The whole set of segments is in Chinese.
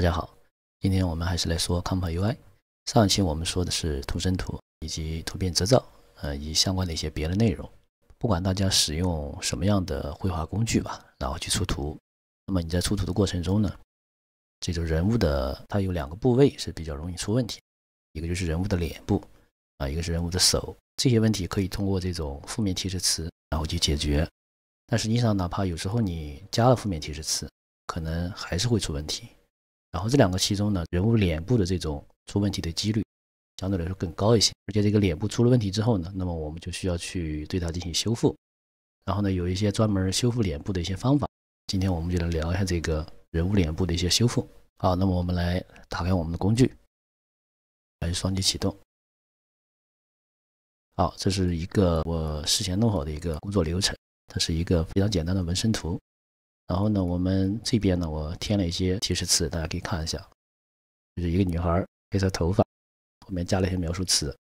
大家好，今天我们还是来说 c o m f a u i 上一期我们说的是图生图以及图片遮罩，呃，以及相关的一些别的内容。不管大家使用什么样的绘画工具吧，然后去出图，那么你在出图的过程中呢，这种人物的它有两个部位是比较容易出问题，一个就是人物的脸部，啊，一个是人物的手。这些问题可以通过这种负面提示词然后去解决，但实际上哪怕有时候你加了负面提示词，可能还是会出问题。然后这两个其中呢，人物脸部的这种出问题的几率相对来说更高一些。而且这个脸部出了问题之后呢，那么我们就需要去对它进行修复。然后呢，有一些专门修复脸部的一些方法。今天我们就来聊一下这个人物脸部的一些修复。好，那么我们来打开我们的工具，来双击启动。好，这是一个我事先弄好的一个工作流程，它是一个非常简单的纹身图。然后呢，我们这边呢，我添了一些提示词，大家可以看一下，就是一个女孩，黑色头发，后面加了一些描述词。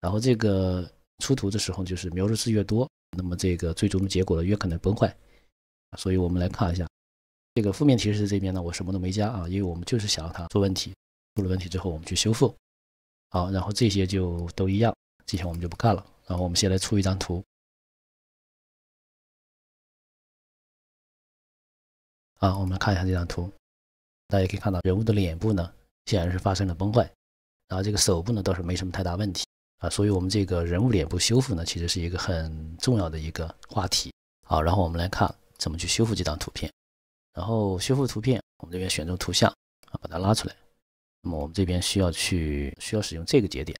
然后这个出图的时候，就是描述词越多，那么这个最终的结果呢，越可能崩坏。所以我们来看一下这个负面提示这边呢，我什么都没加啊，因为我们就是想让它出问题，出了问题之后我们去修复。好，然后这些就都一样，这些我们就不看了。然后我们先来出一张图。啊，我们来看一下这张图，大家可以看到人物的脸部呢，显然是发生了崩坏，然后这个手部呢倒是没什么太大问题啊。所以，我们这个人物脸部修复呢，其实是一个很重要的一个话题。好，然后我们来看怎么去修复这张图片。然后修复图片，我们这边选中图像啊，把它拉出来。那么我们这边需要去需要使用这个节点，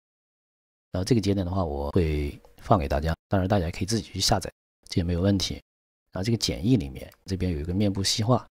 然后这个节点的话，我会放给大家，当然大家也可以自己去下载，这也没有问题。然后这个简易里面，这边有一个面部细化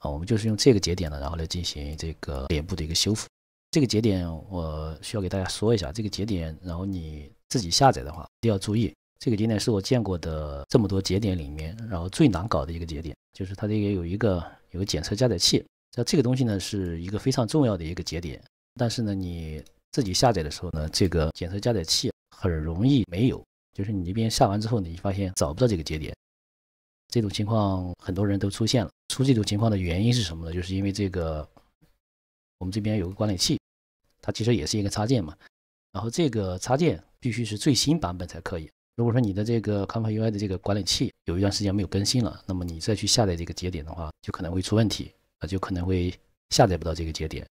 啊，我们就是用这个节点呢，然后来进行这个脸部的一个修复。这个节点我需要给大家说一下，这个节点，然后你自己下载的话，一定要注意，这个节点是我见过的这么多节点里面，然后最难搞的一个节点，就是它这个有一个有个检测加载器，那这个东西呢是一个非常重要的一个节点，但是呢你自己下载的时候呢，这个检测加载器很容易没有，就是你这边下完之后，你发现找不到这个节点。这种情况很多人都出现了。出这种情况的原因是什么呢？就是因为这个，我们这边有个管理器，它其实也是一个插件嘛。然后这个插件必须是最新版本才可以。如果说你的这个 c o n p l u n c e UI 的这个管理器有一段时间没有更新了，那么你再去下载这个节点的话，就可能会出问题啊，就可能会下载不到这个节点。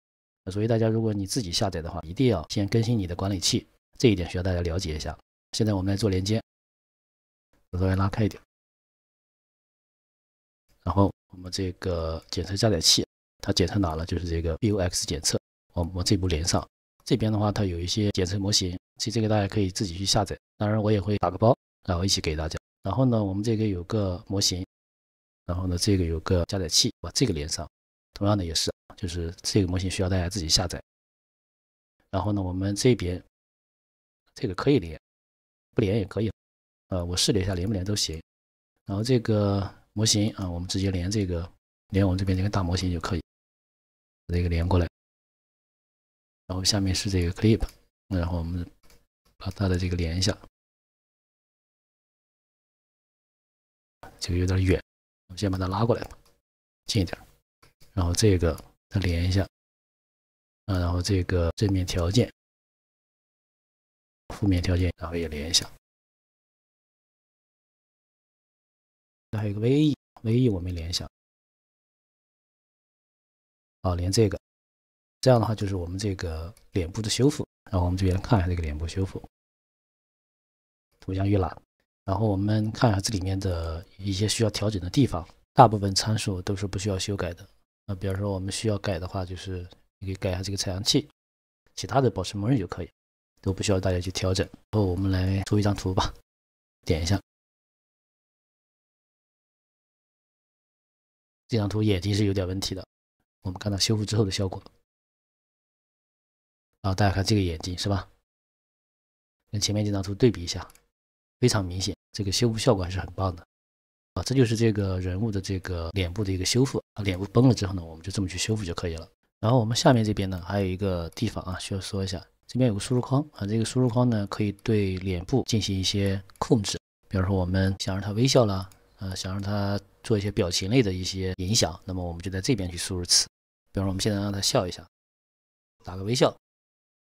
所以大家如果你自己下载的话，一定要先更新你的管理器，这一点需要大家了解一下。现在我们来做连接，稍微拉开一点。然后我们这个检测加载器，它检测哪了？就是这个 B O X 检测。我们这步连上，这边的话它有一些检测模型，其实这个大家可以自己去下载。当然我也会打个包，然后一起给大家。然后呢，我们这个有个模型，然后呢这个有个加载器，把这个连上。同样的也是，就是这个模型需要大家自己下载。然后呢，我们这边这个可以连，不连也可以。呃，我试了一下，连不连都行。然后这个。模型啊，我们直接连这个，连我们这边这个大模型就可以，把这个连过来。然后下面是这个 clip，然后我们把它的这个连一下，这个有点远，我们先把它拉过来吧，近一点。然后这个再连一下，啊，然后这个正面条件、负面条件，然后也连一下。还有一个 VE，VE a a 我没联想。好，连这个，这样的话就是我们这个脸部的修复。然后我们这边看一下这个脸部修复图像预览，然后我们看一下这里面的一些需要调整的地方。大部分参数都是不需要修改的。啊，比方说我们需要改的话，就是你可以改一下这个采样器，其他的保持默认就可以，都不需要大家去调整。然后我们来出一张图吧，点一下。这张图眼睛是有点问题的，我们看到修复之后的效果。啊，大家看这个眼睛是吧？跟前面这张图对比一下，非常明显，这个修复效果还是很棒的。啊，这就是这个人物的这个脸部的一个修复啊。脸部崩了之后呢，我们就这么去修复就可以了。然后我们下面这边呢，还有一个地方啊，需要说一下，这边有个输入框啊，这个输入框呢，可以对脸部进行一些控制，比如说我们想让它微笑啦。呃，想让他做一些表情类的一些影响，那么我们就在这边去输入词。比方说，我们现在让他笑一下，打个微笑。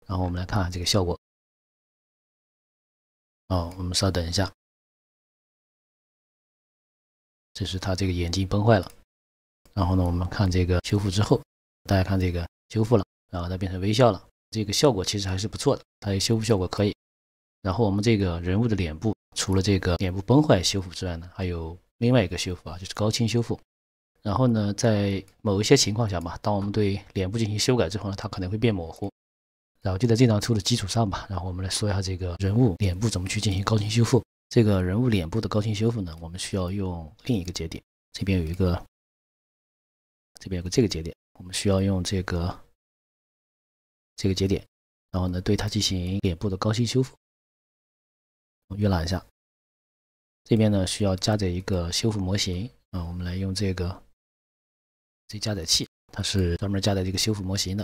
然后我们来看看这个效果。哦，我们稍等一下，这是他这个眼睛崩坏了。然后呢，我们看这个修复之后，大家看这个修复了，然后他变成微笑了。这个效果其实还是不错的，它修复效果可以。然后我们这个人物的脸部，除了这个脸部崩坏修复之外呢，还有。另外一个修复啊，就是高清修复。然后呢，在某一些情况下吧，当我们对脸部进行修改之后呢，它可能会变模糊。然后就在这张图的基础上吧，然后我们来说一下这个人物脸部怎么去进行高清修复。这个人物脸部的高清修复呢，我们需要用另一个节点，这边有一个，这边有个这个节点，我们需要用这个这个节点，然后呢，对它进行脸部的高清修复。我预览一下。这边呢需要加载一个修复模型啊，我们来用这个这加载器，它是专门加载这个修复模型的。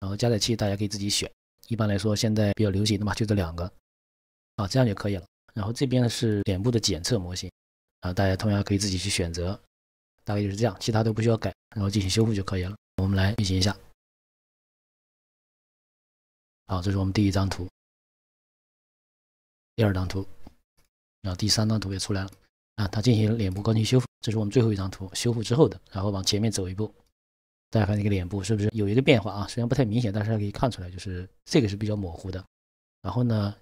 然后加载器大家可以自己选，一般来说现在比较流行的嘛就这两个啊，这样就可以了。然后这边呢是脸部的检测模型啊，大家同样可以自己去选择，大概就是这样，其他都不需要改，然后进行修复就可以了。我们来运行一下。好，这是我们第一张图，第二张图。然后第三张图也出来了啊，它进行了脸部高清修复，这是我们最后一张图修复之后的。然后往前面走一步，大家看这个脸部是不是有一个变化啊？虽然不太明显，但是可以看出来，就是这个是比较模糊的。然后呢，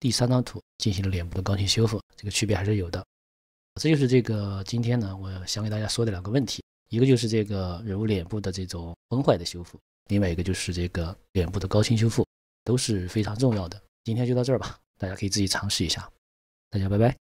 第三张图进行了脸部的高清修复，这个区别还是有的。这就是这个今天呢，我想给大家说的两个问题，一个就是这个人物脸部的这种崩坏的修复，另外一个就是这个脸部的高清修复，都是非常重要的。今天就到这儿吧，大家可以自己尝试一下。大家拜拜。